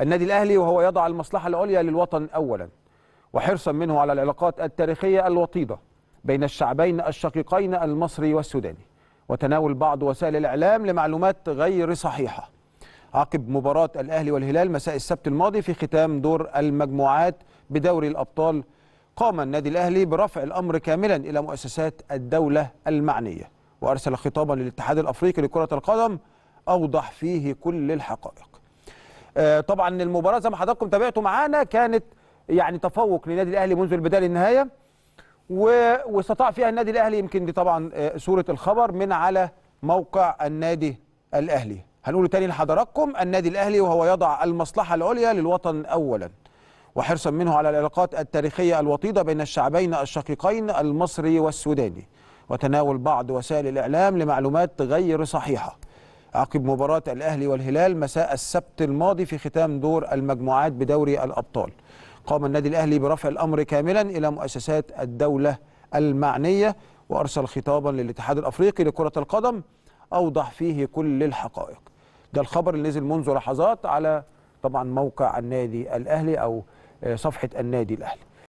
النادي الأهلي وهو يضع المصلحة العليا للوطن أولا وحرصا منه على العلاقات التاريخية الوطيدة بين الشعبين الشقيقين المصري والسوداني وتناول بعض وسائل الإعلام لمعلومات غير صحيحة عقب مباراة الأهلي والهلال مساء السبت الماضي في ختام دور المجموعات بدوري الأبطال قام النادي الأهلي برفع الأمر كاملا إلى مؤسسات الدولة المعنية وأرسل خطابا للاتحاد الأفريقي لكرة القدم أوضح فيه كل الحقائق آه، طبعا المباراه زي ما حضراتكم تابعتوا معانا كانت يعني تفوق للنادي الاهلي منذ البدايه للنهايه واستطاع فيها النادي الاهلي يمكن دي طبعا آه، صوره الخبر من على موقع النادي الاهلي هنقول تاني لحضراتكم النادي الاهلي وهو يضع المصلحه العليا للوطن اولا وحرصا منه على العلاقات التاريخيه الوطيده بين الشعبين الشقيقين المصري والسوداني وتناول بعض وسائل الاعلام لمعلومات غير صحيحه عقب مباراة الأهلي والهلال مساء السبت الماضي في ختام دور المجموعات بدوري الأبطال قام النادي الأهلي برفع الأمر كاملا إلى مؤسسات الدولة المعنية وأرسل خطابا للاتحاد الأفريقي لكرة القدم أوضح فيه كل الحقائق ده الخبر اللي نزل منذ لحظات على طبعا موقع النادي الأهلي أو آه، صفحة النادي الأهلي